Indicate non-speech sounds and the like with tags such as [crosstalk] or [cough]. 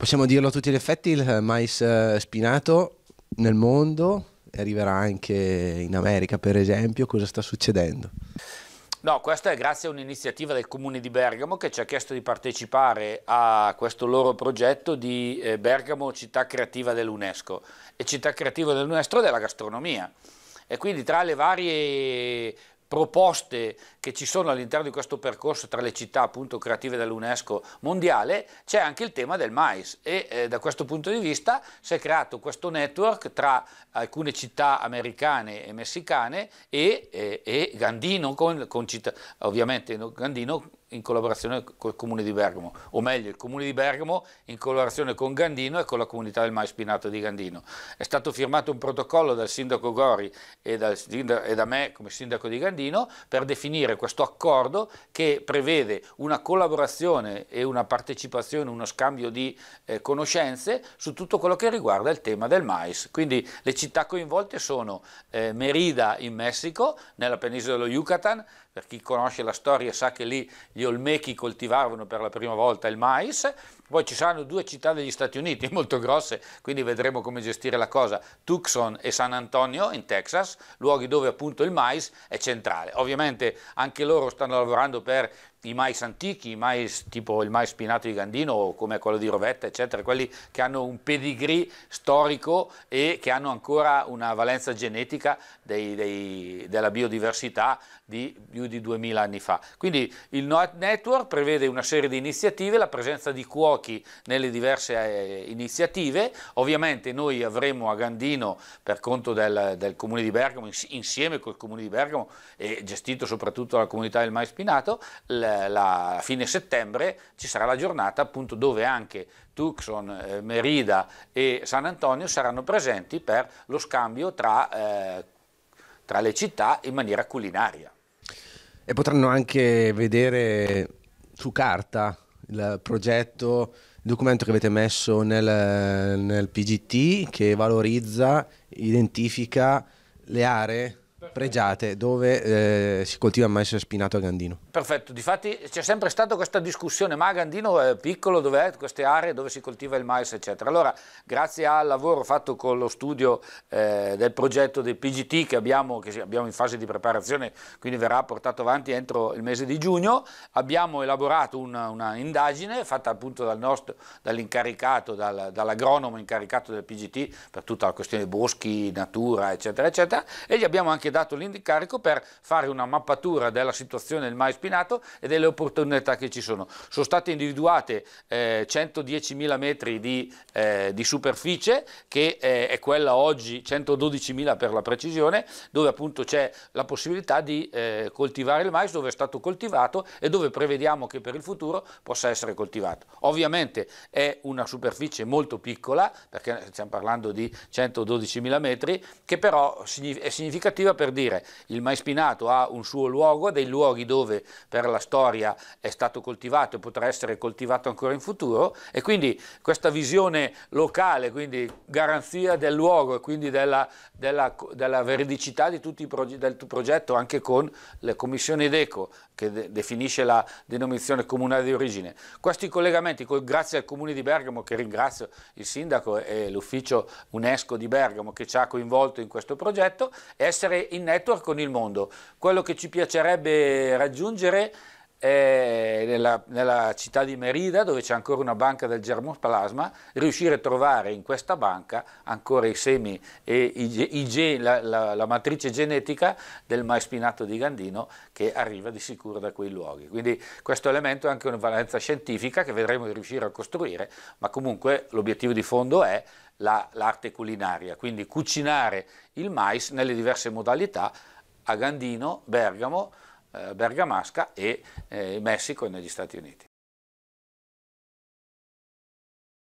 possiamo dirlo a tutti gli effetti, il eh, mais eh, spinato nel mondo arriverà anche in America, per esempio, cosa sta succedendo? No, questo è grazie a un'iniziativa del Comune di Bergamo che ci ha chiesto di partecipare a questo loro progetto di eh, Bergamo Città Creativa dell'UNESCO e Città Creativa dell'UNESCO della gastronomia. E quindi tra le varie proposte che ci sono all'interno di questo percorso tra le città appunto creative dell'UNESCO mondiale c'è anche il tema del mais e eh, da questo punto di vista si è creato questo network tra alcune città americane e messicane e, e, eh, e Gandino con, con città, ovviamente Gandino in collaborazione col Comune di Bergamo, o meglio il Comune di Bergamo in collaborazione con Gandino e con la comunità del mais spinato di Gandino. È stato firmato un protocollo dal sindaco Gori e, dal, e da me come sindaco di Gandino per definire questo accordo che prevede una collaborazione e una partecipazione, uno scambio di eh, conoscenze su tutto quello che riguarda il tema del mais. Quindi le città coinvolte sono eh, Merida in Messico, nella penisola dello Yucatan, per chi conosce la storia sa che lì gli Olmechi coltivavano per la prima volta il mais poi ci saranno due città degli Stati Uniti [laughs] molto grosse, quindi vedremo come gestire la cosa. Tucson e San Antonio in Texas, luoghi dove appunto il mais è centrale. Ovviamente anche loro stanno lavorando per i mais antichi, i mais tipo il mais spinato di Gandino come quello di Rovetta, eccetera, quelli che hanno un pedigree storico e che hanno ancora una valenza genetica dei, dei, della biodiversità di più di 2000 anni fa. Quindi il Network prevede una serie di iniziative, la presenza di cuochi giochi nelle diverse eh, iniziative. Ovviamente noi avremo a Gandino per conto del, del Comune di Bergamo, insieme col Comune di Bergamo e gestito soprattutto dalla comunità del Mai Spinato, a fine settembre ci sarà la giornata appunto dove anche Tucson, eh, Merida e San Antonio saranno presenti per lo scambio tra, eh, tra le città in maniera culinaria. E potranno anche vedere su carta il progetto, il documento che avete messo nel, nel PGT che valorizza, identifica le aree Pregiate, dove eh, si coltiva il mais spinato a Gandino. Perfetto, difatti c'è sempre stata questa discussione, ma Gandino è piccolo, dov'è queste aree dove si coltiva il mais, eccetera. Allora, grazie al lavoro fatto con lo studio eh, del progetto del PGT che abbiamo, che abbiamo in fase di preparazione, quindi verrà portato avanti entro il mese di giugno, abbiamo elaborato una, una indagine fatta appunto dal dall'incaricato, dal, dall'agronomo incaricato del PGT per tutta la questione boschi, natura, eccetera, eccetera, e gli abbiamo anche dato dato l'incarico per fare una mappatura della situazione del mais spinato e delle opportunità che ci sono. Sono state individuate eh, 110.000 metri di, eh, di, superficie, che eh, è quella oggi 112.000 per la precisione, dove appunto c'è la possibilità di eh, coltivare il mais, dove è stato coltivato e dove prevediamo che per il futuro possa essere coltivato. Ovviamente è una superficie molto piccola, perché stiamo parlando di 112.000 metri, che però è significativa per per dire, il mais spinato ha un suo luogo, dei luoghi dove per la storia è stato coltivato e potrà essere coltivato ancora in futuro e quindi questa visione locale, quindi garanzia del luogo e quindi della, della, della veridicità di tutti i progetti, del progetto anche con le commissioni DECO che de definisce la denominazione comunale di origine. Questi collegamenti, col, grazie al comune di Bergamo che ringrazio il sindaco e l'ufficio UNESCO di Bergamo che ci ha coinvolto in questo progetto, essere in in network con il mondo. Quello che ci piacerebbe raggiungere nella, nella, città di Merida dove c'è ancora una banca del germoplasma, riuscire a trovare in questa banca ancora i semi e i, i gen, la, la, la, matrice genetica del maispinato di Gandino che arriva di sicuro da quei luoghi. Quindi questo elemento è anche una valenza scientifica che vedremo di riuscire a costruire, ma comunque l'obiettivo di fondo è l'arte culinaria, quindi cucinare il mais nelle diverse modalità a Gandino, Bergamo, eh, bergamasca e eh, Messico e negli Stati Uniti.